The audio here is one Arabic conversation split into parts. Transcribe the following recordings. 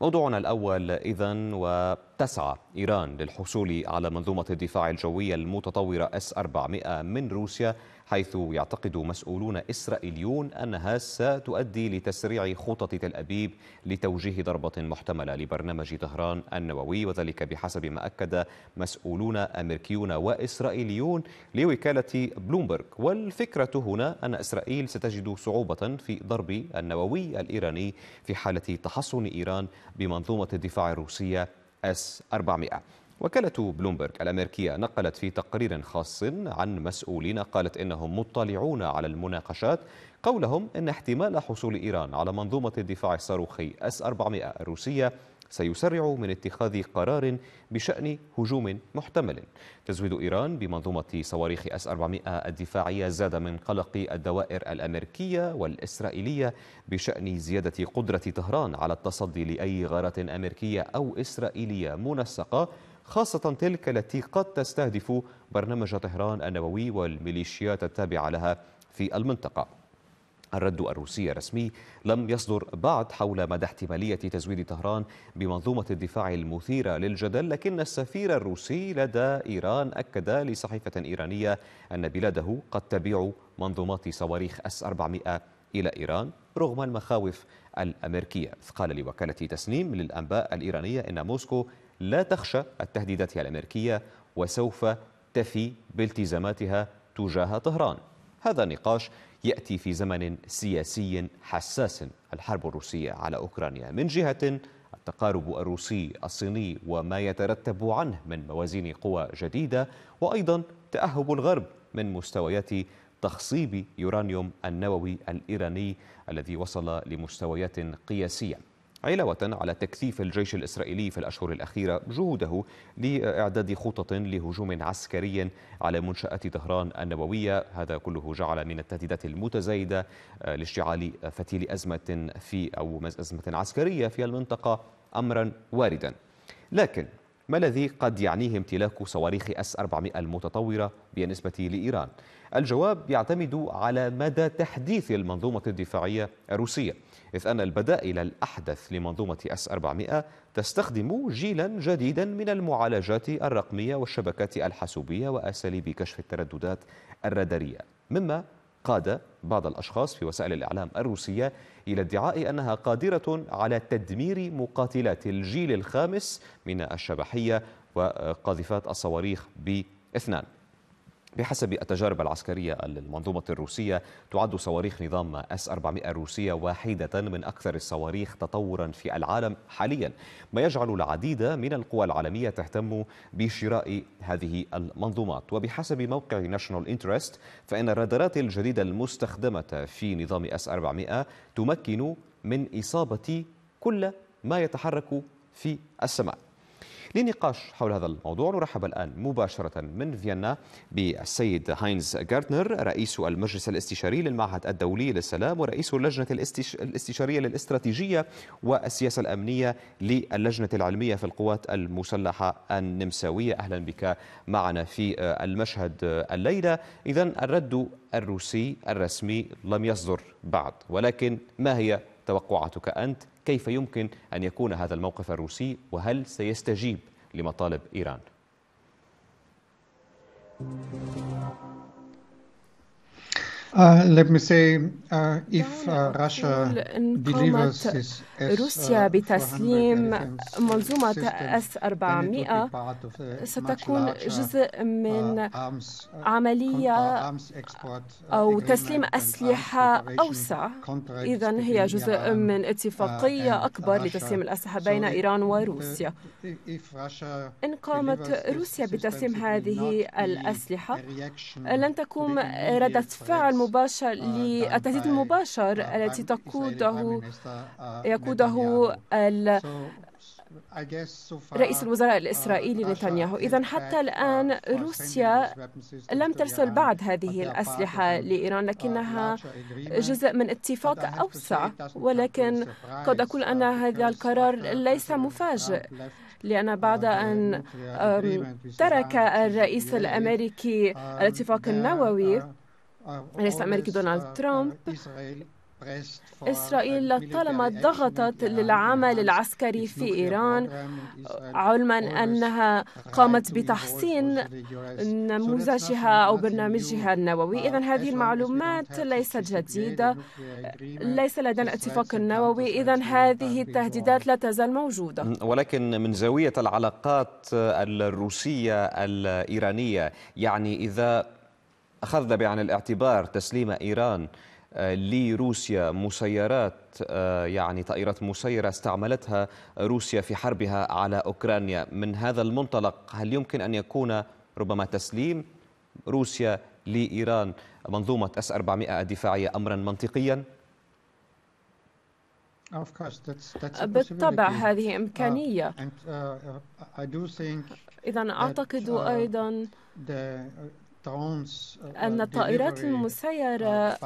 موضوعنا الأول إذا وتسعى إيران للحصول على منظومة الدفاع الجوية المتطورة S-400 من روسيا حيث يعتقد مسؤولون إسرائيليون أنها ستؤدي لتسريع خطط تل أبيب لتوجيه ضربة محتملة لبرنامج طهران النووي وذلك بحسب ما أكد مسؤولون أمريكيون وإسرائيليون لوكالة بلومبرغ والفكرة هنا أن إسرائيل ستجد صعوبة في ضرب النووي الإيراني في حالة تحصن إيران بمنظومة الدفاع الروسية S-400 وكالة بلومبرج الأمريكية نقلت في تقرير خاص عن مسؤولين قالت إنهم مطلعون على المناقشات قولهم إن احتمال حصول إيران على منظومة الدفاع الصاروخي أس 400 الروسية سيسرع من اتخاذ قرار بشأن هجوم محتمل تزويد إيران بمنظومة صواريخ أس 400 الدفاعية زاد من قلق الدوائر الأمريكية والإسرائيلية بشأن زيادة قدرة طهران على التصدي لأي غارة أمريكية أو إسرائيلية منسقة خاصة تلك التي قد تستهدف برنامج طهران النووي والميليشيات التابعة لها في المنطقة الرد الروسي الرسمي لم يصدر بعد حول مدى احتمالية تزويد طهران بمنظومة الدفاع المثيرة للجدل لكن السفير الروسي لدى إيران أكد لصحيفة إيرانية أن بلاده قد تبيع منظومات صواريخ أس 400 إلى إيران رغم المخاوف الأمريكية قال لوكالة تسنيم للأنباء الإيرانية أن موسكو لا تخشى التهديدات الأمريكية وسوف تفي بالتزاماتها تجاه طهران هذا النقاش يأتي في زمن سياسي حساس الحرب الروسية على أوكرانيا من جهة التقارب الروسي الصيني وما يترتب عنه من موازين قوى جديدة وأيضا تأهب الغرب من مستويات تخصيب يورانيوم النووي الإيراني الذي وصل لمستويات قياسية علاوة على تكثيف الجيش الإسرائيلي في الأشهر الأخيرة جهوده لإعداد خطط لهجوم عسكري على منشآت طهران النووية هذا كله جعل من التهديدات المتزايدة آه، لاشتعال فتيل أزمة في أو أزمة عسكرية في المنطقة أمرا واردا لكن ما الذي قد يعنيه امتلاك صواريخ أس 400 المتطورة بالنسبة لإيران؟ الجواب يعتمد على مدى تحديث المنظومة الدفاعية الروسية إذ أن البدائل الأحدث لمنظومة أس 400 تستخدم جيلا جديدا من المعالجات الرقمية والشبكات الحاسوبية وأساليب كشف الترددات الرادارية مما قاد بعض الأشخاص في وسائل الإعلام الروسية إلى ادعاء أنها قادرة على تدمير مقاتلات الجيل الخامس من الشبحية وقاذفات الصواريخ باثنان بحسب التجارب العسكرية للمنظومة الروسية تعد صواريخ نظام اس 400 الروسية واحدة من أكثر الصواريخ تطورا في العالم حاليا ما يجعل العديد من القوى العالمية تهتم بشراء هذه المنظومات وبحسب موقع ناشونال انترست فإن الرادارات الجديدة المستخدمة في نظام اس 400 تمكن من إصابة كل ما يتحرك في السماء لنقاش حول هذا الموضوع نرحب الآن مباشرة من فيينا بالسيد هاينز جارتنر رئيس المجلس الاستشاري للمعهد الدولي للسلام ورئيس اللجنة الاستشارية للاستراتيجية والسياسة الأمنية للجنة العلمية في القوات المسلحة النمساوية أهلا بك معنا في المشهد الليلة إذا الرد الروسي الرسمي لم يصدر بعد ولكن ما هي توقعاتك أنت كيف يمكن أن يكون هذا الموقف الروسي وهل سيستجيب لمطالب إيران؟ Uh, let me say if Russia delivers روسيا بتسليم منظومة S 400 ستكون جزء من عملية أو تسليم أسلحة أوسع إذا هي جزء من اتفاقية أكبر لتسليم الأسلحة بين إيران وروسيا إن قامت روسيا بتسليم هذه الأسلحة لن تكون ردة فعل المباشر آه، للتهديد المباشر آه، التي تقوده آه، يقوده رئيس الوزراء الإسرائيلي نتنياهو إذا حتى الآن روسيا لم ترسل بعد هذه الأسلحة لإيران uh, لكنها جزء من اتفاق أوسع ولكن قد أقول أن uh, هذا uh, القرار ليس مفاجئ لأن بعد أن ترك الرئيس الأمريكي um, الاتفاق النووي رئيس الأمريكي دونالد ترامب إسرائيل طالما ضغطت للعمل العسكري في إيران علما أنها قامت بتحسين نموذجها أو برنامجها النووي إذا uh, هذه المعلومات ليست جديدة ليس لدينا اتفاق نووي إذا هذه التهديدات لا تزال موجودة ولكن من زاوية العلاقات الروسية الإيرانية يعني إذا أخذنا بعين الاعتبار تسليم إيران آه، لروسيا مسيرات آه، يعني طائرات مسيرة استعملتها روسيا في حربها على أوكرانيا من هذا المنطلق هل يمكن أن يكون ربما تسليم روسيا لإيران منظومة أس 400 الدفاعية أمرا منطقيا؟ بالطبع هذه إمكانية uh, uh, إذا أعتقد uh, أيضا آه، أن الطائرات آه، آه، المسيرة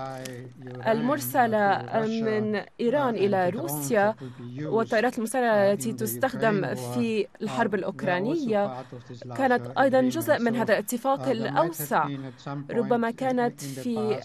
المرسلة من إيران إلى روسيا والطائرات المسيرة التي تستخدم في الحرب الأوكرانية كانت أيضا جزء من هذا الاتفاق uh, الأوسع ربما كانت في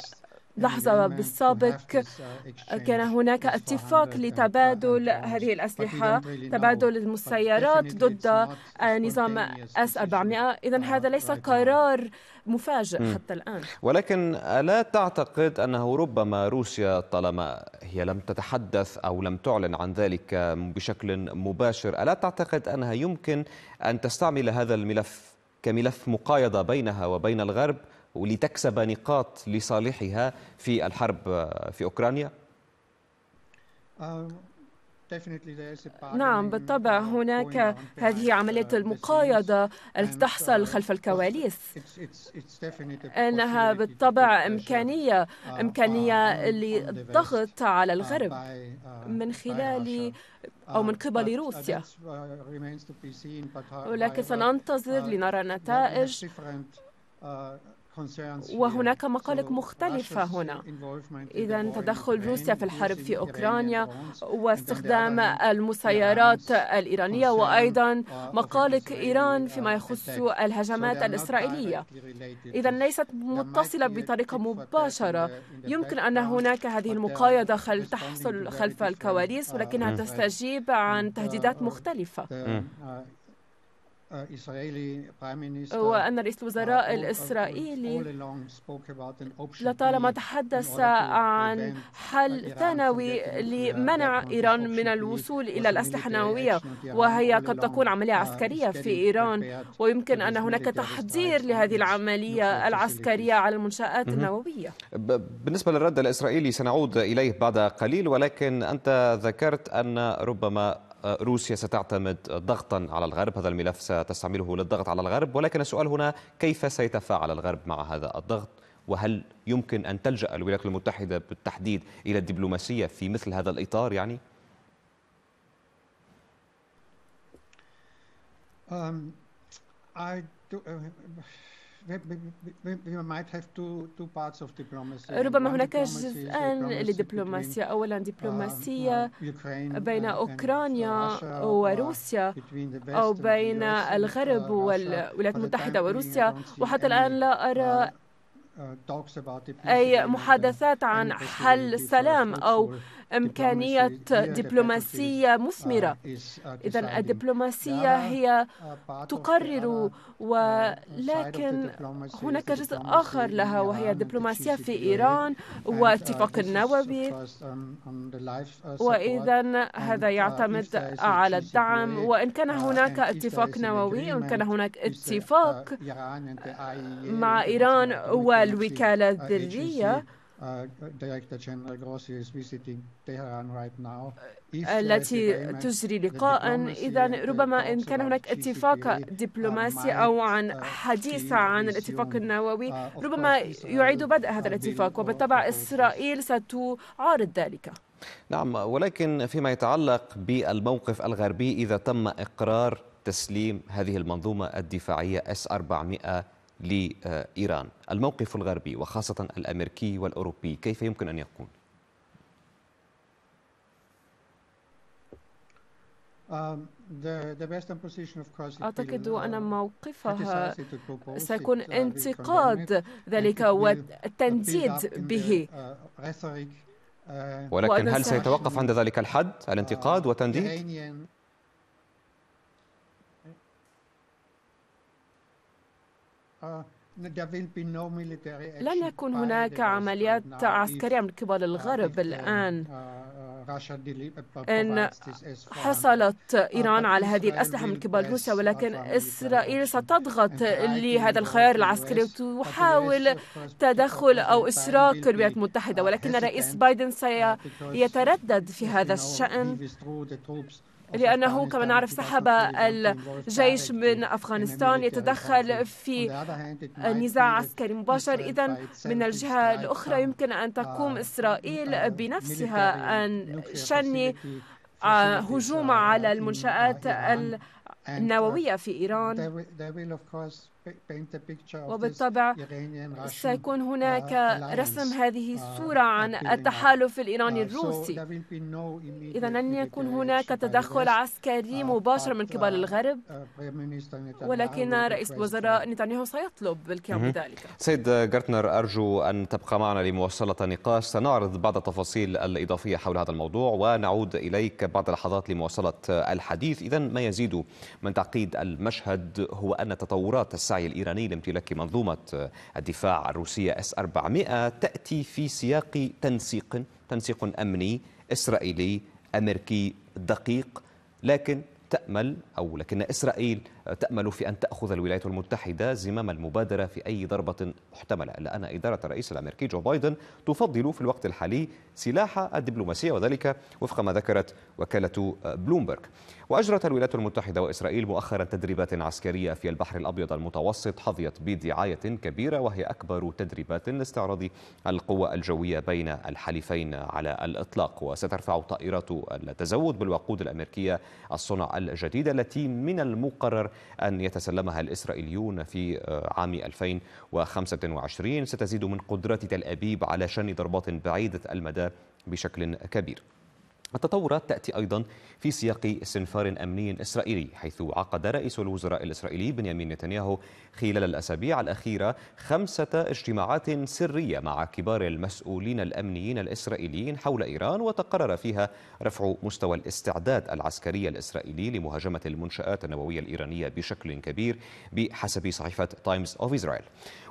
لحظة بالسابق uh, كان هناك اتفاق لتبادل uh, هذه الأسلحة تبادل المسيرات ضد نظام اس 400 إذا uh, هذا ليس قرار مفاجئ حتى الآن ولكن ألا تعتقد أنه ربما روسيا طالما هي لم تتحدث أو لم تعلن عن ذلك بشكل مباشر ألا تعتقد أنها يمكن أن تستعمل هذا الملف كملف مقايضة بينها وبين الغرب ولتكسب نقاط لصالحها في الحرب آه، في أوكرانيا؟ آه، نعم بالطبع هناك هذه عملية المقايضة التي تحصل uh, خلف الكواليس أنها بالطبع إمكانية uh, إمكانية للضغط على uh, الغرب من خلال أو من قبل روسيا ولكن سننتظر لنرى النتائج وهناك مقالق مختلفة هنا إذا تدخل روسيا في الحرب في أوكرانيا واستخدام المسيرات الإيرانية وأيضا uh, مقالق إيران فيما يخص الهجمات الإسرائيلية إذا ليست متصلة بطريقة مباشرة يمكن أن هناك هذه المقايضة تحصل خلف الكواليس ولكنها uh, تستجيب عن uh, تهديدات مختلفة وأن رئيس الوزراء uh, الإسرائيلي لطالما تحدث عن حل ثانوي لمنع إيران من الوصول إلى الأسلحة النووية وهي قد uh, تكون عملية عسكرية في إيران ويمكن أن هناك تحضير لهذه العملية العسكرية على المنشآت mm-hmm. النووية بالنسبة للرد الإسرائيلي سنعود إليه بعد قليل ولكن أنت ذكرت أن ربما روسيا ستعتمد ضغطا على الغرب هذا الملف ستستعمله للضغط على الغرب ولكن السؤال هنا كيف سيتفاعل الغرب مع هذا الضغط وهل يمكن أن تلجأ الولايات المتحدة بالتحديد إلى الدبلوماسية في مثل هذا الإطار يعني؟ Um, I do, uh, ربما هناك جزءان للدبلوماسية أولا uh, دبلوماسية uh, بين أوكرانيا uh, وروسيا أو بين الغرب والولايات المتحدة وروسيا وحتى الآن لا أرى أي محادثات عن حل سلام أو إمكانية دبلوماسية آه، مثمرة آه، آه، إذا الدبلوماسية هي تقرر ولكن هناك جزء آخر لها وهي الدبلوماسية في إيران uh, واتفاق النووي uh, وإذا هذا uh, يعتمد على الدعم وإن كان هناك اتفاق نووي وإن كان هناك اتفاق مع إيران والوكالة الذرية Uh, uh, التي تجري لقاء إذا ربما إن كان هناك اتفاق uh, دبلوماسي أو عن حديث عن الاتفاق النووي ربما يعيد بدء هذا الاتفاق وبالطبع إسرائيل ستعارض ذلك نعم ولكن فيما يتعلق بالموقف الغربي إذا تم إقرار تسليم هذه المنظومة الدفاعية اس 400 لإيران الموقف الغربي وخاصة الأمريكي والأوروبي كيف يمكن أن يكون؟ um, أعتقد أن uh, موقفها سيكون uh, انتقاد ذلك uh, والتنديد به ولكن هل سيتوقف عند ذلك الحد الانتقاد والتنديد آه، لن يكون هناك عمليات عسكرية من قبل الغرب الآن آه، آه، إن حصلت إيران على هذه الأسلحة من قبل روسيا ولكن إسرائيل ستضغط لهذا الخيار العسكري وتحاول تدخل أو إشراك الولايات المتحدة ولكن الرئيس بايدن سيتردد uh, في هذا الشأن لأنه كما نعرف سحب الجيش من أفغانستان يتدخل في نزاع عسكري مباشر إذا من الجهة الأخرى يمكن أن تقوم إسرائيل بنفسها أن شن هجوم على المنشآت النووية في إيران وبالطبع سيكون uh, هناك رسم هذه uh, الصورة عن التحالف الإيراني uh, الروسي إذا لن يكون هناك تدخل عسكري مباشر من قبل الغرب ولكن رئيس الوزراء نتنياهو سيطلب بالقيام بذلك سيد جارتنر أرجو أن تبقى معنا لمواصلة النقاش سنعرض بعض التفاصيل الإضافية حول هذا الموضوع ونعود إليك بعد لحظات لمواصلة الحديث إذا ما يزيد من تعقيد المشهد هو أن تطورات السعي السعي الإيراني لامتلاك منظومة الدفاع الروسية اس 400 تأتي في سياق تنسيق تنسيق أمني إسرائيلي أمريكي دقيق لكن تأمل أو لكن إسرائيل تأمل في أن تأخذ الولايات المتحدة زمام المبادرة في أي ضربة محتملة إلا أن إدارة الرئيس الأمريكي جو بايدن تفضل في الوقت الحالي سلاح الدبلوماسية وذلك وفق ما ذكرت وكالة بلومبرغ وأجرت الولايات المتحدة وإسرائيل مؤخرا تدريبات عسكرية في البحر الأبيض المتوسط حظيت بدعاية كبيرة وهي أكبر تدريبات لاستعراض القوة الجوية بين الحليفين على الإطلاق وسترفع طائرات التزود بالوقود الأمريكية الصنع الجديدة التي من المقرر أن يتسلمها الإسرائيليون في آه، عام 2025 ستزيد من قدرة تل أبيب على شن ضربات بعيدة المدى بشكل كبير التطورات تأتي أيضا في سياق استنفار أمني إسرائيلي حيث عقد رئيس الوزراء الإسرائيلي بنيامين نتنياهو خلال الأسابيع الأخيرة خمسة اجتماعات سرية مع كبار المسؤولين الأمنيين الإسرائيليين حول إيران وتقرر فيها رفع مستوى الاستعداد العسكري الإسرائيلي لمهاجمة المنشآت النووية الإيرانية بشكل كبير بحسب صحيفة تايمز أوف إسرائيل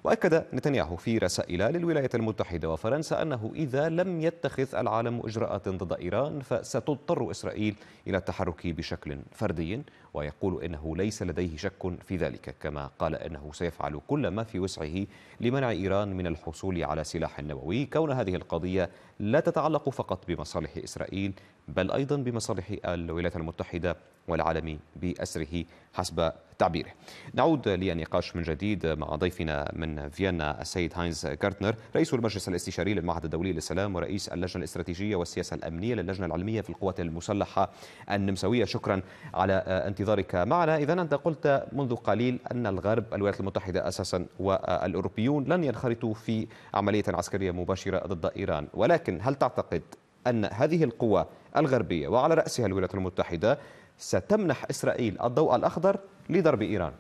وأكد نتنياهو في رسائل للولايات المتحدة وفرنسا أنه إذا لم يتخذ العالم إجراءات ضد إيران فستضطر إسرائيل إلى التحرك بشكل فردي ويقول إنه ليس لديه شك في ذلك كما قال إنه سيفعل كل ما في وسعه لمنع إيران من الحصول على سلاح نووي كون هذه القضية لا تتعلق فقط بمصالح إسرائيل بل أيضا بمصالح الولايات المتحدة والعالم بأسره حسب تعبيره نعود للنقاش من جديد مع ضيفنا من فيينا السيد هاينز كارتنر رئيس المجلس الاستشاري للمعهد الدولي للسلام ورئيس اللجنة الاستراتيجية والسياسة الأمنية للجنة العلمية في القوات المسلحة النمساوية شكرا على انتظارك معنا إذا أنت قلت منذ قليل أن الغرب الولايات المتحدة أساسا والأوروبيون لن ينخرطوا في عملية عسكرية مباشرة ضد إيران ولكن هل تعتقد أن هذه القوى الغربية وعلى رأسها الولايات المتحدة ستمنح إسرائيل الضوء الأخضر لضرب إيران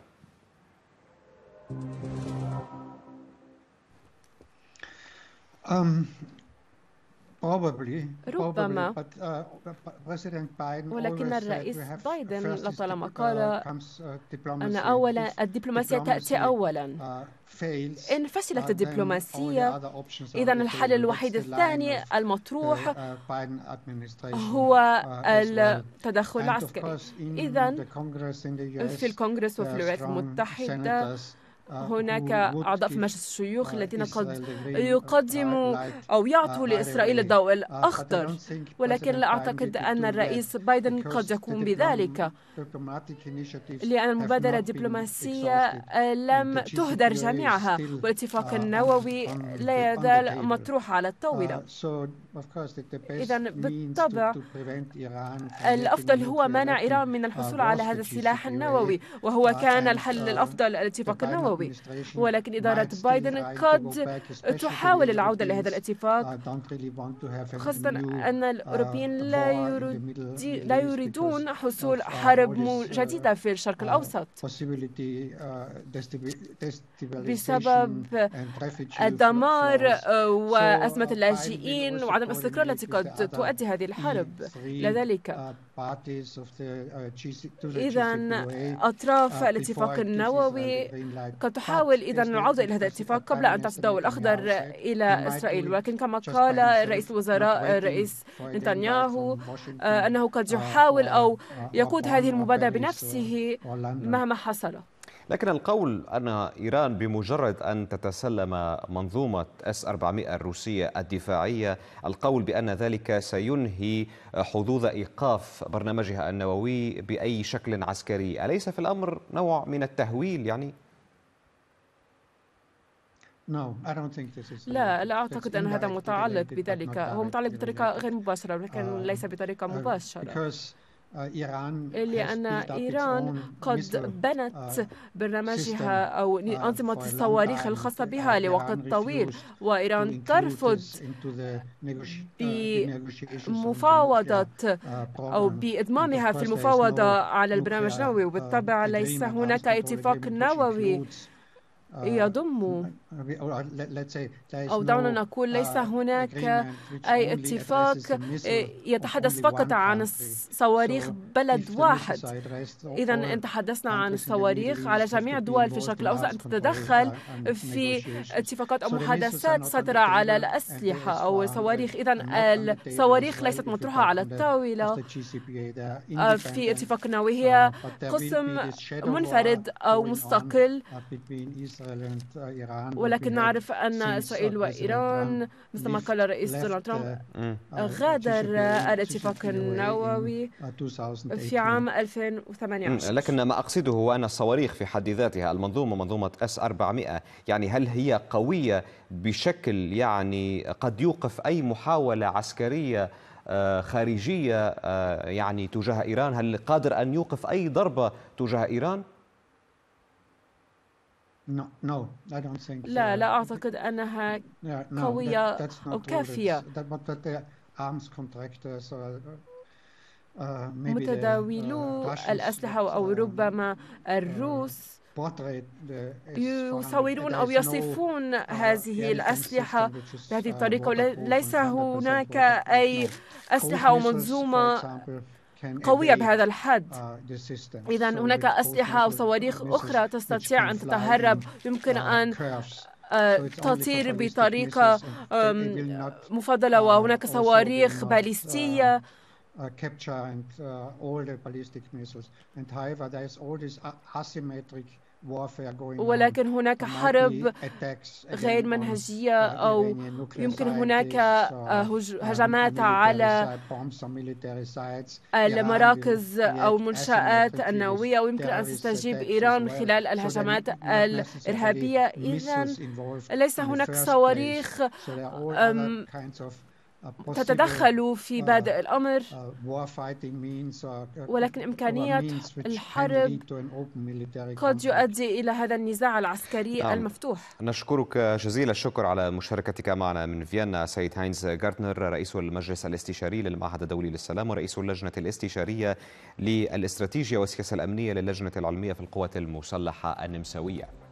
ربما uh, ولكن الرئيس بايدن لطالما قال uh, uh, أن أولا الدبلوماسية تأتي أولا إن فشلت الدبلوماسية إذا الحل الوحيد الثاني المطروح هو التدخل العسكري إذا في الكونغرس وفي الولايات المتحدة آه، هناك أعضاء في مجلس الشيوخ آه، الذين قد آه، يقدموا أو يعطوا لإسرائيل الضوء الأخضر ولكن لا أعتقد أن الرئيس بايدن قد يقوم بذلك لأن المبادرة الدبلوماسية لم تهدر جميعها uh, والاتفاق النووي لا يزال مطروح على الطاولة uh, إذا بالطبع الأفضل هو منع إيران من الحصول uh, على هذا السلاح النووي وهو كان الحل الأفضل الاتفاق النووي النووي ولكن إدارة بايدن قد تحاول العودة لهذا الاتفاق خاصة أن uh, الأوروبيين لا, لا يريدون uh, حصول حرب uh, جديدة في الشرق الأوسط بسبب الدمار وأزمة اللاجئين وعدم الاستقرار التي قد تؤدي هذه الحرب لذلك إذا أطراف الاتفاق النووي أمريكا تحاول إذا العودة إلى هذا الاتفاق قبل أن تصدو الأخضر إلى إسرائيل ولكن كما قال رئيس الوزراء الرئيس نتنياهو آه، أنه قد uh, يحاول أو uh, يقود هذه المبادرة uh, بنفسه مهما حصل لكن القول أن إيران بمجرد أن تتسلم منظومة اس 400 الروسية الدفاعية القول بأن ذلك سينهي حظوظ إيقاف برنامجها النووي بأي شكل عسكري أليس في الأمر نوع من التهويل يعني لا لا أعتقد أن هذا متعلق بذلك هو متعلق بطريقة غير مباشرة ولكن uh, ليس بطريقة uh, مباشرة uh, لأن إيران قد بنت برنامجها أو أنظمة الصواريخ الخاصة بها لوقت طويل وإيران ترفض بمفاوضة أو بإضمامها في المفاوضة على البرنامج النووي وبالطبع ليس هناك اتفاق نووي آه، يضم أو دعونا نقول ليس آه، هناك أي اتفاق آه، يتحدث فقط عن صواريخ بلد واحد إذا إن تحدثنا عن الصواريخ على جميع الدول في الشرق الأوسط أن تتدخل في اتفاقات أو محادثات سيطرة على الأسلحة uh, أو الصواريخ إذا الصواريخ ليست مطروحة على الطاولة في اتفاق نووي هي قسم منفرد أو مستقل ولكن نعرف أن إسرائيل وإيران مثل ما قال الرئيس دونالد ترامب غادر الاتفاق النووي في عام 2018 لكن ما أقصده هو أن الصواريخ في حد ذاتها المنظومة منظومة أس 400 يعني هل هي قوية بشكل يعني قد يوقف أي محاولة عسكرية خارجية يعني تجاه إيران هل قادر أن يوقف أي ضربة تجاه إيران؟ No, no, I don't think لا لا أعتقد أنها قوية أو كافية uh, uh, متداولو الأسلحة أو uh, ربما الروس يصورون أو يصفون هذه الأسلحة بهذه الطريقة وليس هناك أي أسلحة أو منظومة قوية بهذا الحد uh, إذا هناك أسلحة أو صواريخ أخرى تستطيع أن تتهرب يمكن uh, أن uh, تطير بطريقة um, مفضلة وهناك صواريخ باليستية um, Uh, capture and uh, all the ballistic missiles. And however, there is all this asymmetric ولكن هناك حرب غير منهجية أو يمكن هناك uh, آه، هجمات على المراكز أو المنشآت النووية ويمكن أن تستجيب إيران خلال الهجمات الإرهابية إذا ليس هناك صواريخ تتدخلوا في آه، بادئ الأمر آه، آه، ولكن إمكانية الحرب قد يؤدي إلى هذا النزاع العسكري نعم. المفتوح نشكرك جزيل الشكر على مشاركتك معنا من فيينا سيد هاينز غارتنر رئيس المجلس الاستشاري للمعهد الدولي للسلام ورئيس اللجنة الاستشارية للاستراتيجية والسياسة الأمنية للجنة العلمية في القوات المسلحة النمساوية